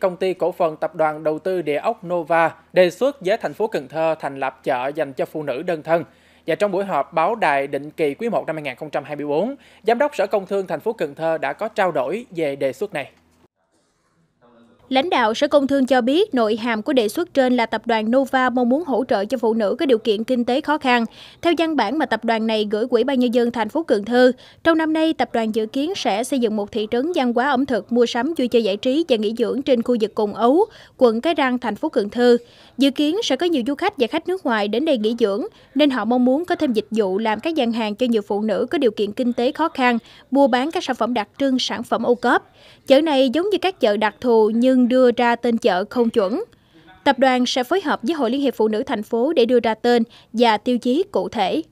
công ty cổ phần tập đoàn đầu tư địa ốc Nova đề xuất với thành phố Cần Thơ thành lập chợ dành cho phụ nữ đơn thân. Và trong buổi họp báo đài định kỳ quý 1 năm 2024, Giám đốc Sở Công Thương thành phố Cần Thơ đã có trao đổi về đề xuất này. Lãnh đạo Sở Công Thương cho biết nội hàm của đề xuất trên là tập đoàn Nova mong muốn hỗ trợ cho phụ nữ có điều kiện kinh tế khó khăn. Theo văn bản mà tập đoàn này gửi Ủy ban nhân dân thành phố Cần Thơ, trong năm nay tập đoàn dự kiến sẽ xây dựng một thị trấn văn hóa ẩm thực, mua sắm vui chơi giải trí và nghỉ dưỡng trên khu vực Cồn Ấu, quận Cái Răng, thành phố Cần Thơ. Dự kiến sẽ có nhiều du khách và khách nước ngoài đến đây nghỉ dưỡng nên họ mong muốn có thêm dịch vụ làm các gian hàng cho nhiều phụ nữ có điều kiện kinh tế khó khăn, mua bán các sản phẩm đặc trưng, sản phẩm ô cốp. Chợ này giống như các chợ đặc thù nhưng nhưng đưa ra tên chợ không chuẩn. Tập đoàn sẽ phối hợp với Hội Liên hiệp Phụ nữ thành phố để đưa ra tên và tiêu chí cụ thể.